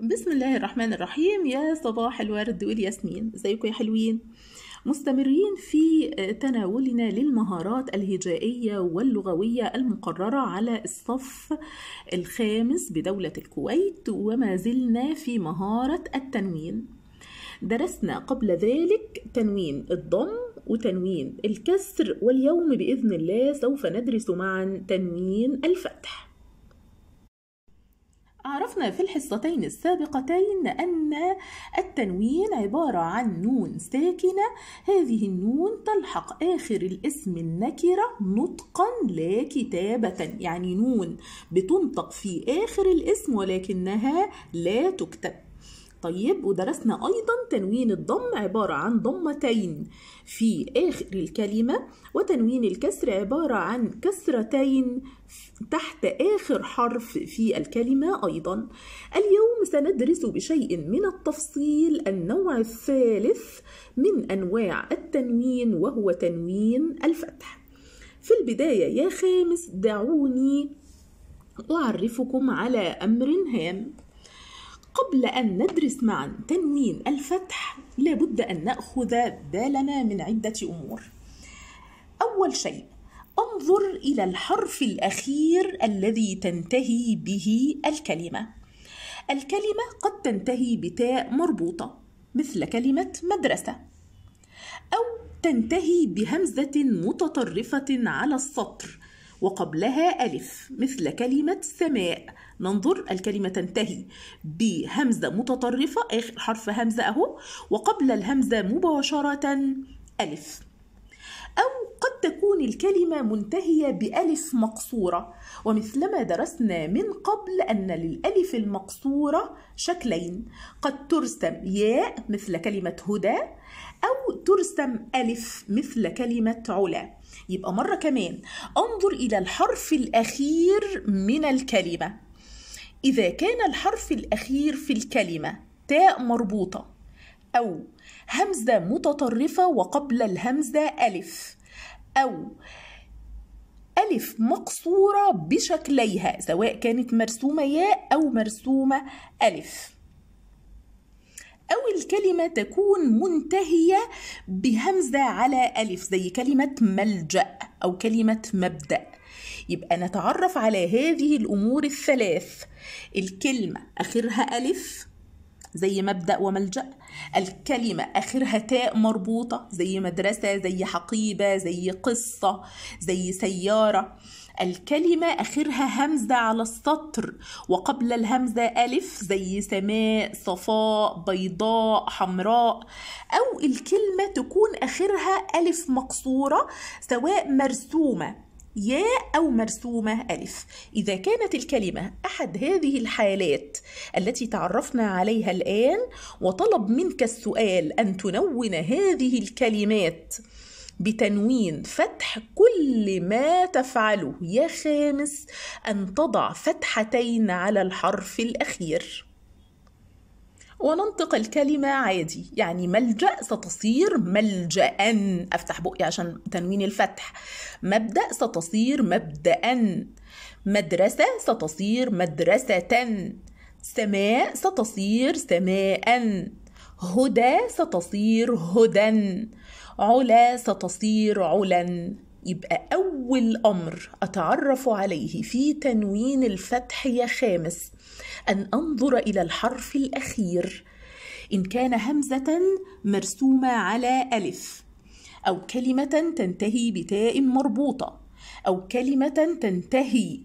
بسم الله الرحمن الرحيم يا صباح الورد والياسمين ازيكم يا حلوين مستمرين في تناولنا للمهارات الهجائية واللغوية المقررة على الصف الخامس بدولة الكويت وما زلنا في مهارة التنوين درسنا قبل ذلك تنوين الضم وتنوين الكسر واليوم بإذن الله سوف ندرس معا تنوين الفتح عرفنا في الحصتين السابقتين أن التنوين عبارة عن نون ساكنة هذه النون تلحق آخر الاسم النكرة نطقا لا كتابة يعني نون بتنطق في آخر الاسم ولكنها لا تكتب طيب ودرسنا أيضا تنوين الضم عبارة عن ضمتين في آخر الكلمة وتنوين الكسر عبارة عن كسرتين تحت آخر حرف في الكلمة أيضا اليوم سندرس بشيء من التفصيل النوع الثالث من أنواع التنوين وهو تنوين الفتح في البداية يا خامس دعوني أعرفكم على أمر هام قبل أن ندرس معا تنوين الفتح لابد أن نأخذ بالنا من عدة أمور أول شيء انظر إلى الحرف الأخير الذي تنتهي به الكلمة الكلمة قد تنتهي بتاء مربوطة مثل كلمة مدرسة أو تنتهي بهمزة متطرفة على السطر وقبلها ألف مثل كلمة سماء ننظر الكلمة تنتهي بهمزة متطرفة آخر حرف همزة أهو وقبل الهمزة مباشرة ألف أو قد تكون الكلمة منتهية بألف مقصورة ومثلما درسنا من قبل أن للألف المقصورة شكلين قد ترسم ياء مثل كلمة هدى أو ترسم ألف مثل كلمة علا يبقى مرة كمان انظر إلى الحرف الأخير من الكلمة إذا كان الحرف الأخير في الكلمة تاء مربوطة أو همزة متطرفة وقبل الهمزة ألف أو ألف مقصورة بشكليها سواء كانت مرسومة ياء أو مرسومة ألف أو الكلمة تكون منتهية بهمزة على ألف زي كلمة ملجأ أو كلمة مبدأ يبقى نتعرف على هذه الأمور الثلاث الكلمة آخرها ألف زي مبدأ وملجأ الكلمة آخرها تاء مربوطة زي مدرسة زي حقيبة زي قصة زي سيارة الكلمة آخرها همزة على السطر وقبل الهمزة ألف زي سماء صفاء بيضاء حمراء أو الكلمة تكون آخرها ألف مقصورة سواء مرسومة ياء أو مرسومة ألف إذا كانت الكلمة أحد هذه الحالات التي تعرفنا عليها الآن وطلب منك السؤال أن تنون هذه الكلمات بتنوين فتح كل ما تفعله يا خامس أن تضع فتحتين على الحرف الأخير وننطق الكلمة عادي يعني ملجأ ستصير ملجأ أفتح بقي عشان تنوين الفتح مبدأ ستصير مبدأ مدرسة ستصير مدرسة سماء ستصير سماء هدى ستصير هدى علا ستصير علا يبقى أول أمر أتعرف عليه في تنوين الفتح يا خامس أن أنظر إلى الحرف الأخير إن كان همزة مرسومة على ألف أو كلمة تنتهي بتاء مربوطة أو كلمة تنتهي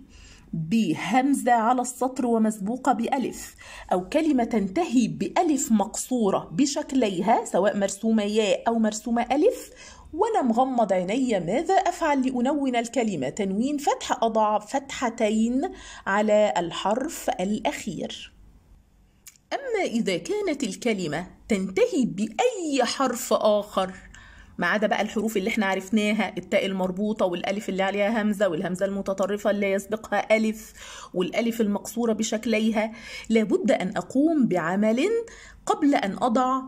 بهمزة على السطر ومسبوقة بألف أو كلمة تنتهي بألف مقصورة بشكليها سواء مرسومة ياء أو مرسومة ألف وأنا مغمض عيني ماذا أفعل لأنون الكلمة تنوين فتح أضع فتحتين على الحرف الأخير أما إذا كانت الكلمة تنتهي بأي حرف آخر ما عدا بقى الحروف اللي احنا عرفناها التاء المربوطه والالف اللي عليها همزه والهمزه المتطرفه اللي يسبقها الف والالف المقصوره بشكليها لابد ان اقوم بعمل قبل ان اضع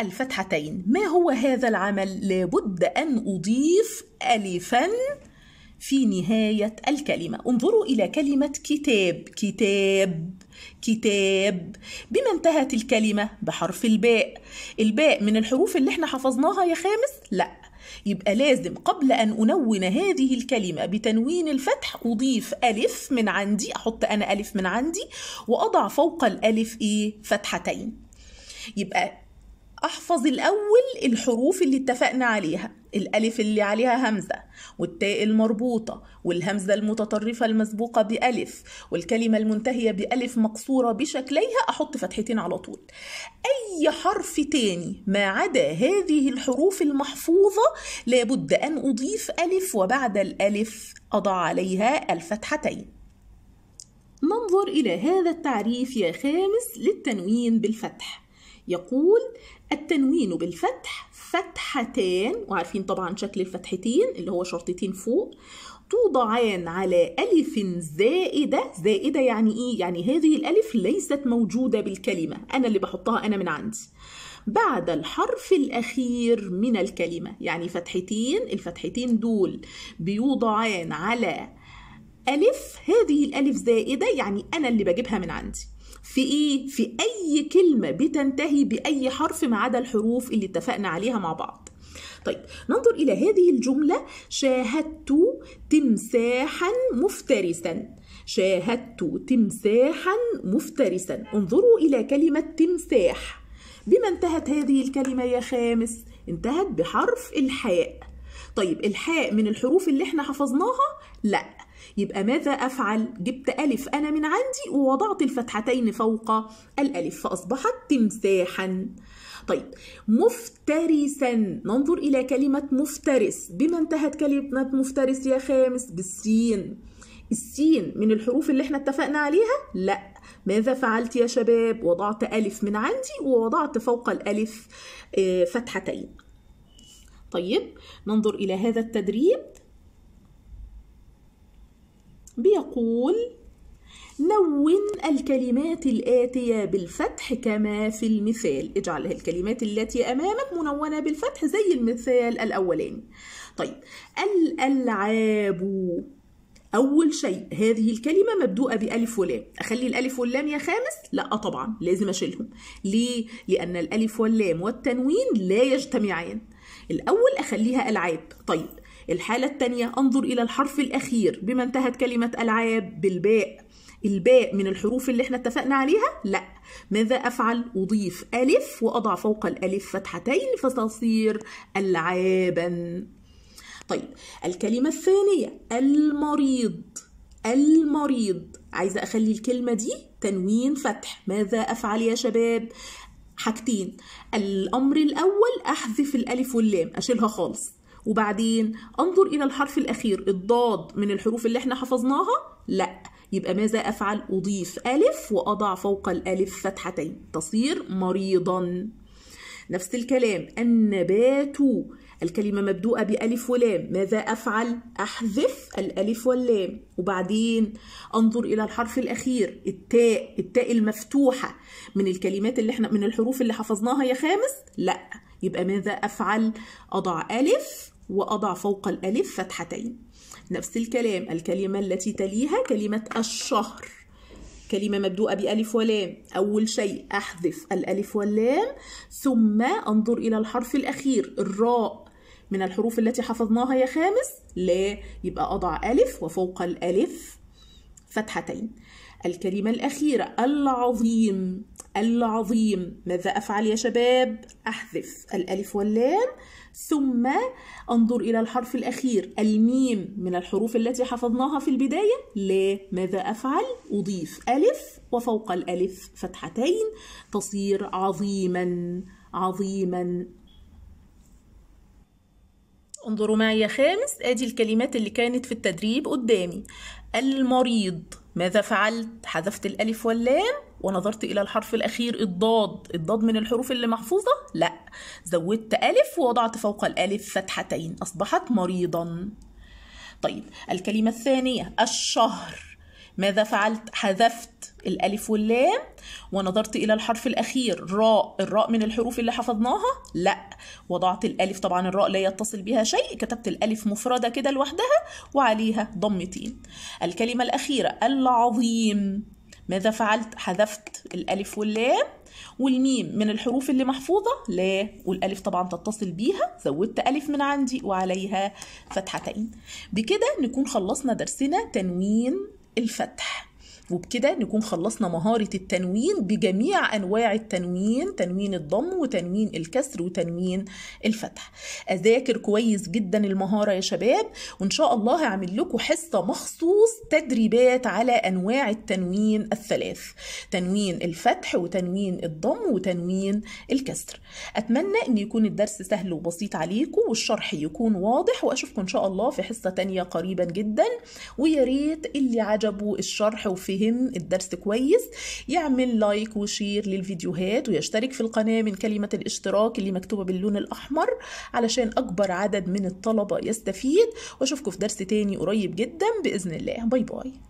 الفتحتين ما هو هذا العمل لابد ان اضيف الفا في نهايه الكلمه انظروا الى كلمه كتاب كتاب كتاب بما انتهت الكلمة بحرف الباء الباء من الحروف اللي احنا حفظناها يا خامس لا يبقى لازم قبل أن أنون هذه الكلمة بتنوين الفتح أضيف ألف من عندي أحط أنا ألف من عندي وأضع فوق الألف إيه فتحتين يبقى احفظ الاول الحروف اللي اتفقنا عليها الالف اللي عليها همزه والتاء المربوطه والهمزه المتطرفه المسبوقه بالف والكلمه المنتهيه بالف مقصوره بشكليها احط فتحتين على طول اي حرف تاني ما عدا هذه الحروف المحفوظه لابد ان اضيف الف وبعد الالف اضع عليها الفتحتين ننظر إلى هذا التعريف يا خامس للتنوين بالفتح يقول التنوين بالفتح فتحتان وعارفين طبعا شكل الفتحتين اللي هو شرطتين فوق توضعان على ألف زائدة زائدة يعني إيه؟ يعني هذه الألف ليست موجودة بالكلمة أنا اللي بحطها أنا من عندي بعد الحرف الأخير من الكلمة يعني فتحتين الفتحتين دول بيوضعان على ألف هذه الألف زائدة يعني أنا اللي بجيبها من عندي في ايه في اي كلمه بتنتهي باي حرف ما عدا الحروف اللي اتفقنا عليها مع بعض طيب ننظر الى هذه الجمله شاهدت تمساحا مفترسا شاهدت تمساحا مفترسا انظروا الى كلمه تمساح بما انتهت هذه الكلمه يا خامس انتهت بحرف الحاء طيب الحاء من الحروف اللي احنا حفظناها لا يبقى ماذا أفعل؟ جبت ألف أنا من عندي ووضعت الفتحتين فوق الألف فأصبحت تمساحا طيب مفترسا ننظر إلى كلمة مفترس بما انتهت كلمة مفترس يا خامس بالسين السين من الحروف اللي احنا اتفقنا عليها لا ماذا فعلت يا شباب وضعت ألف من عندي ووضعت فوق الألف آه، فتحتين طيب ننظر إلى هذا التدريب بيقول لون الكلمات الآتية بالفتح كما في المثال اجعل الكلمات التي أمامك منونة بالفتح زي المثال الأولاني طيب الألعاب أول شيء هذه الكلمة مبدوءة بألف ولام أخلي الألف واللام يا خامس؟ لا طبعا لازم أشيلهم ليه؟ لأن الألف واللام والتنوين لا يجتمعان الأول أخليها ألعاب طيب الحالة الثانية أنظر إلى الحرف الأخير بما انتهت كلمة ألعاب بالباء الباء من الحروف اللي احنا اتفقنا عليها؟ لا ماذا أفعل؟ أضيف ألف وأضع فوق الألف فتحتين فتصير ألعابا طيب الكلمة الثانية المريض المريض عايزة أخلي الكلمة دي تنوين فتح ماذا أفعل يا شباب؟ حاجتين الأمر الأول أحذف الألف واللام أشيلها خالص وبعدين انظر الى الحرف الاخير الضاد من الحروف اللي احنا حفظناها لا يبقى ماذا افعل اضيف الف واضع فوق الالف فتحتين تصير مريضا نفس الكلام النبات الكلمة مبدوءة بألف ولام ماذا أفعل؟ أحذف الألف واللام وبعدين أنظر إلى الحرف الأخير التاء التاء المفتوحة من الكلمات اللي احنا من الحروف اللي حفظناها يا خامس؟ لأ يبقى ماذا أفعل؟ أضع ألف وأضع فوق الألف فتحتين نفس الكلام الكلمة التي تليها كلمة الشهر كلمة مبدوءة بألف ولام أول شيء أحذف الألف واللام ثم أنظر إلى الحرف الأخير الراء من الحروف التي حفظناها يا خامس لا يبقى أضع ألف وفوق الألف فتحتين الكلمة الأخيرة العظيم العظيم ماذا أفعل يا شباب؟ أحذف الألف واللام ثم أنظر إلى الحرف الأخير الميم من الحروف التي حفظناها في البداية لا ماذا أفعل؟ أضيف ألف وفوق الألف فتحتين تصير عظيما عظيما انظروا معي يا خامس ادي الكلمات اللي كانت في التدريب قدامي المريض ماذا فعلت حذفت الالف واللام ونظرت الى الحرف الاخير الضاد الضاد من الحروف اللي محفوظه لا زودت الف ووضعت فوق الالف فتحتين اصبحت مريضا طيب الكلمه الثانيه الشهر ماذا فعلت حذفت الألف واللام ونظرت إلى الحرف الأخير راء الراء من الحروف اللي حفظناها لا وضعت الألف طبعا الراء لا يتصل بها شيء كتبت الألف مفردة كده لوحدها وعليها ضمتين الكلمة الأخيرة العظيم ماذا فعلت حذفت الألف واللام والميم من الحروف اللي محفوظة لا والألف طبعا تتصل بيها زودت ألف من عندي وعليها فتحتين بكده نكون خلصنا درسنا تنوين الفتح وبكده نكون خلصنا مهارة التنوين بجميع أنواع التنوين تنوين الضم وتنوين الكسر وتنوين الفتح أذاكر كويس جدا المهارة يا شباب وإن شاء الله هعمل لكم حصة مخصوص تدريبات على أنواع التنوين الثلاث تنوين الفتح وتنوين الضم وتنوين الكسر أتمنى أن يكون الدرس سهل وبسيط عليكم والشرح يكون واضح وأشوفكم إن شاء الله في حصة تانية قريبا جدا ويا ريت اللي عجبه الشرح وفيه بيهم الدرس كويس يعمل لايك وشير للفيديوهات ويشترك في القناة من كلمة الاشتراك اللي مكتوبة باللون الأحمر علشان أكبر عدد من الطلبة يستفيد وأشوفكم في درس تاني قريب جدا بإذن الله باي باي